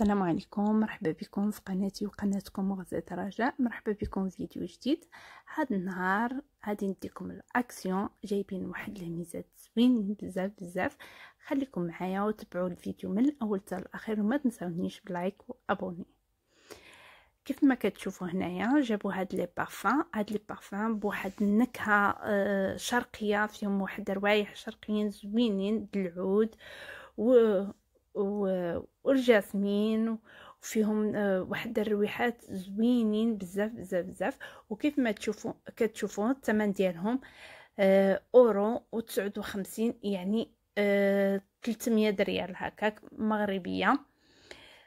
السلام عليكم مرحبا بكم في قناتي وقناتكم غزة رجاء مرحبا بكم في فيديو جديد هاد النهار غادي نديكم الاكسيون جايبين واحد الميزات زوينين بزاف بزاف خليكم معايا وتبعوا الفيديو من الاول حتى الاخير وما تنساونيش بلايك وابوني كيف ما كتشوفوا هنايا جابوا هاد لي بارفان هاد لي بارفان بواحد النكهه آه، شرقيه فيهم واحد الروايح شرقيين زوينين بالعود و, و... والجاسمين وفيهم آه، واحد الرويحات زوينين بزاف بزاف بزاف وكيف ما تشوفوا كتشوفوا الثمن ديالهم آه، اورو و59 يعني آه، تلتمية ريال هكاك مغربيه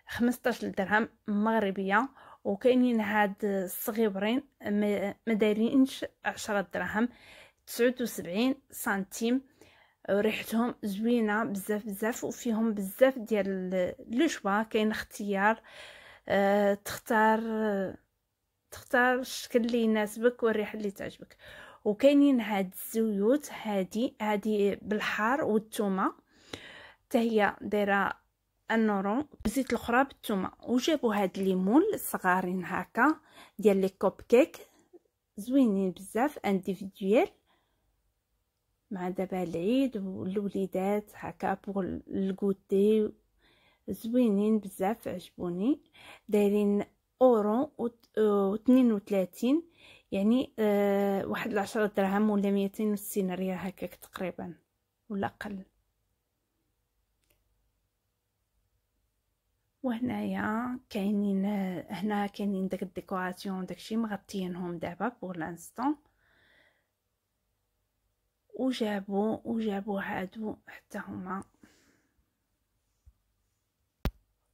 15 درهم مغربيه وكاينين هاد الصغيورين ما دايرينش 10 دراهم تسعود وسبعين سنتيم ريحتهم زوينه بزاف بزاف وفيهم بزاف ديال لو شوا كاين اختيار آه، تختار تختار الشكل اللي يناسبك والريحه اللي تعجبك وكاينين هاد الزيوت هادي هادي بالحار والثومه حتى هي دايره النورون الزيت الاخرى بالثومه وجابوا هاد الليمون صغارين هكا ديال لي كوب كيك زوينين بزاف انديفيديوال مع دابا العيد والوليدات هكا بوغ الكوتي زوينين بزاف عجبوني دايرين اورو و تنين وتلاتين يعني أه واحد العشرة درهم ولا ميتين وستين ريال هكاك تقريبا ولا اقل وهنايا كاينين هنا كاينين داك الديكوراسيون داكشي مغطيينهم دابا بوغ لانستون وجابوا وجابوا هادو حتى هما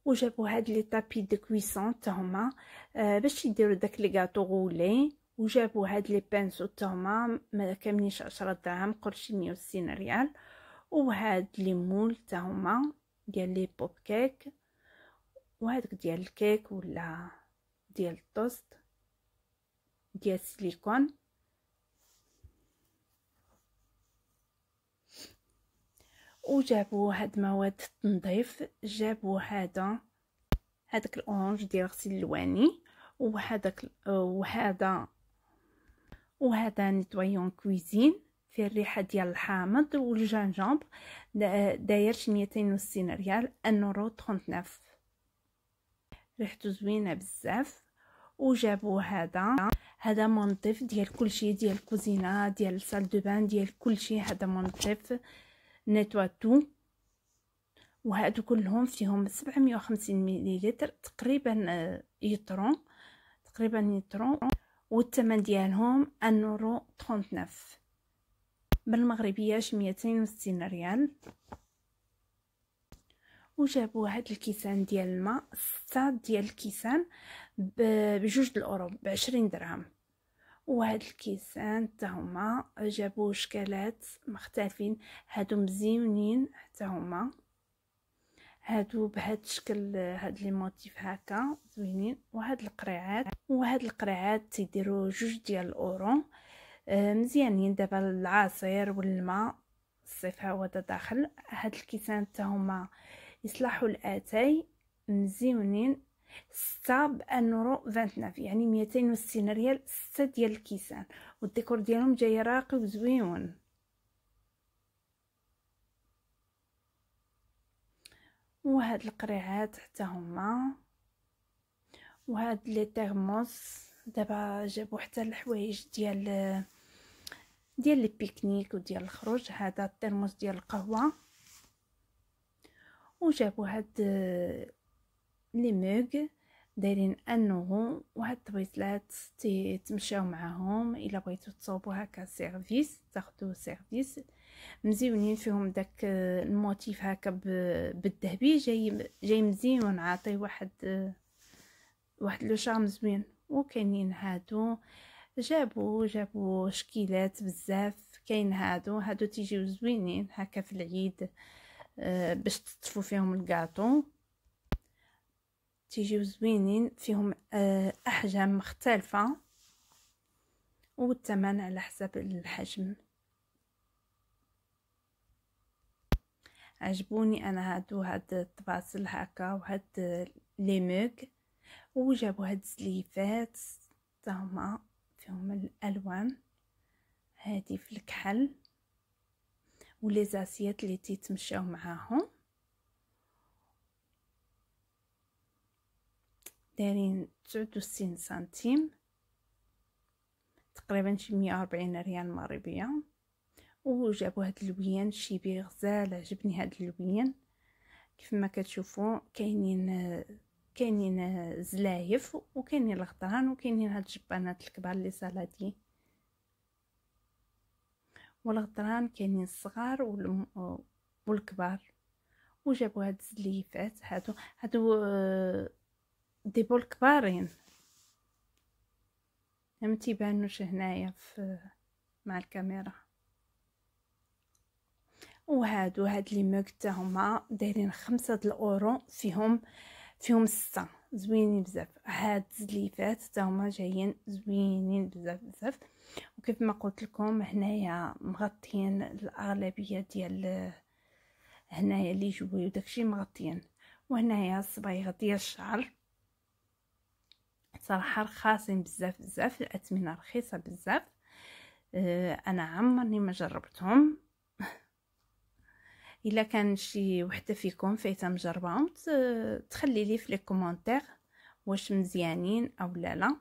وجابوا هاد لي طابي دو كويسون حتى هما آه باش يديروا داك لي غاطو غولي وجابوا هاد لي بانسو حتى هما ما كاملينش 10 دراهم قرشي 160 ريال وهاد لي مول حتى هما ديال لي بوب كيك وهادك ديال الكيك ولا ديال التوست ديال السيليكون وجابوا هاد مواد التنظيف جابوا هذا هذاك الاورانج ديال غسيل اللواني وهذاك وهذا وهذا نيتويون كويزين فيه الريحه ديال الحامض والجنجمب داير شي وستين ريال انورو نف ريحته زوينه بزاف وجابوا هذا هذا منظف ديال كلشي ديال الكوزينه ديال السال دو بان ديال كلشي هذا منظف نتوى تو وهادو كلهم فيهم 750 مليلتر تقريبا آه، يترون تقريبا يترون والثمن ديالهم انورو 39 بالمغربيه شي 260 ريال وجابوا هاد الكيسان ديال الماء ستة ديال الكيسان بجوج الاورو ب 20 درهم وهاد الكيسان حتى هما جابوا شكلات مختلفين هادو مزيونين حتى هما هادو بهاد الشكل هاد لي موتيف هكا زوينين وهاد القريعات وهاد القريعات تيديروا جوج ديال الاورو آه، مزيانين دابا العصير والماء الصيف هذا داخل هاد الكيسان حتى هما يصلحوا الاتاي مزيونين ستة بانورو فانت ناف يعني ميتين وستين ريال ستة ديال الكيسان والديكور ديالهم جاي راقي وزويون وهاد القريعات حتى هما وهاد لي تيرموس دابا جابو حتى الحوايج ديال ديال البيكنيك وديال الخروج هذا الترموس ديال القهوه وجابوا هاد لي موغ دايرين انغو وهاد الطبيطلات تمشاو معاهم الا بغيتو تصوبو هكا سيرفيس تاخدو سيرفيس مزيونين فيهم داك الموتيف هكا بالذهبي جاي جاي مزيون عاطي واحد واحد لو شارم زوين وكاينين هادو جابو جابو شكيلات بزاف كاين هادو هادو تيجيو زوينين هكا في العيد آه، باش تطفو فيهم الكاطو تيجيو زوينين فيهم آه، احجام مختلفه والثمن على حسب الحجم عجبوني انا هادو هاد الطباسل هكا وهاد موك وجابوا هاد السليفات هما فيهم الالوان هادي في الكحل ولي زاسيات اللي تيتمشاو معاهم دايرين تسعود وستين سنتيم تقريبا شي مية وربعين ريال مغربية وجابوا هاد اللوين شيبي غزال عجبني هاد اللوين كيف ما كتشوفوا كاينين كاينين زلايف وكاينين الغطران وكاينين هاد الجبانات الكبار اللي صالادي والغطران كاينين الصغار والكبار وجابوا هاد الزليفات هادو هادو ديبول كبارين ما تيبانوش هنايا في مع الكاميرا وهادو هاد لي موك تا هما دايرين خمسة الاورو فيهم فيهم ستة زوينين بزاف هاد الزليفات تا هما جايين زوينين بزاف بزاف وكيف ما قلت لكم هنايا مغطيين الاغلبيه ديال هنايا لي جوي وداكشي مغطيين وهنايا الصبايغ ديال الشعر صراحه رخاصين بزاف بزاف الاثمنه رخيصه بزاف آه، انا عمرني ما جربتهم الا كان شي وحده فيكم فايته مجرباهم تخلي لي في لي كومونتير واش مزيانين او لا لا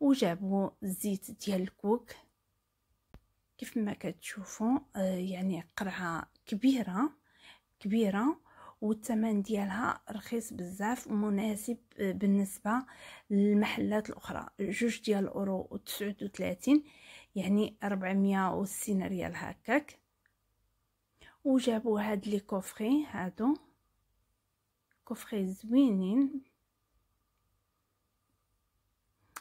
وجابوا الزيت ديال الكوك كيف ما كتشوفوا آه، يعني قرعه كبيره كبيره والثمن ديالها رخيص بزاف مناسب آه، بالنسبه للمحلات الاخرى جوج ديال الاورو وتسعود وثلاثين يعني ربعمية وستين ريال هكاك وجابوا هاد لي كوفري هادو كوفري زوينين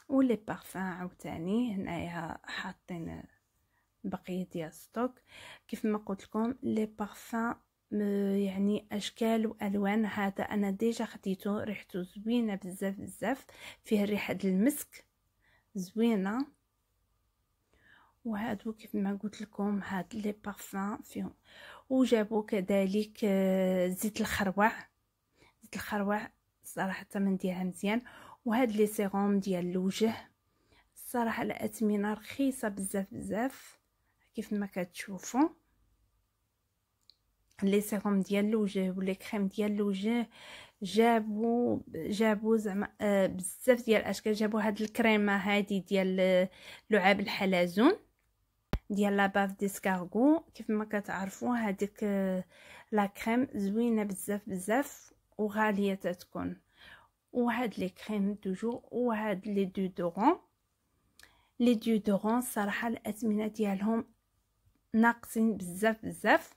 ولي بارفان عاوتاني هنايا حاطين بقيه ديال ستوك كيف ما قلت لكم لي بارفان يعني اشكال والوان هذا انا ديجا خديته ريحته زوينه بزاف بزاف فيه ريحه المسك زوينه وهادو كيف ما قلت لكم هاد لي بارفان فيهم وجابوا كذلك آه، زيت الخروع زيت الخروع صراحه الثمن ديالها مزيان وهاد لي سيروم ديال الوجه الصراحه الاثمنه رخيصه بزاف بزاف كيف ما كتشوفوا لي سيروم ديال الوجه ولي كريم ديال الوجه جابوا جابوا زعما بزاف ديال الاشكال جابوا هاد الكريمه هادي ديال لعاب الحلزون ديال لاباف ديسكارغو كيف ما كتعرفوا هذيك لا كريم زوينه بزاف بزاف وغاليه تتكون وهاد لي كريم دوجو وهاد لي ديودورون لي ديودورون صراحه الاثمنه ديالهم ناقصين بزاف بزاف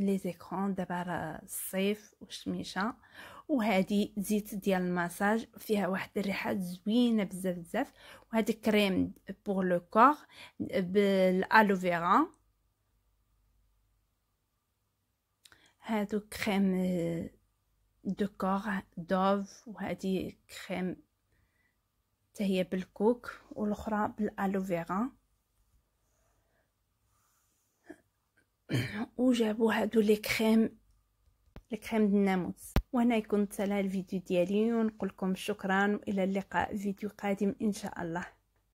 لي زيكرون دابا راه الصيف والشميشه وهذه زيت ديال المساج فيها واحد الريحه زوينه بزاف بزاف وهذه كريم بور لو كور بالالوفيرا هادو كريم دو كور دوف وهذه كريم حتى بالكوك والاخرى بالالوفيرا وجابوا هادو لي كريم الكريم الناموس وهنا يكون انتهى الفيديو ديالي ونقول لكم شكرا والى اللقاء فيديو قادم ان شاء الله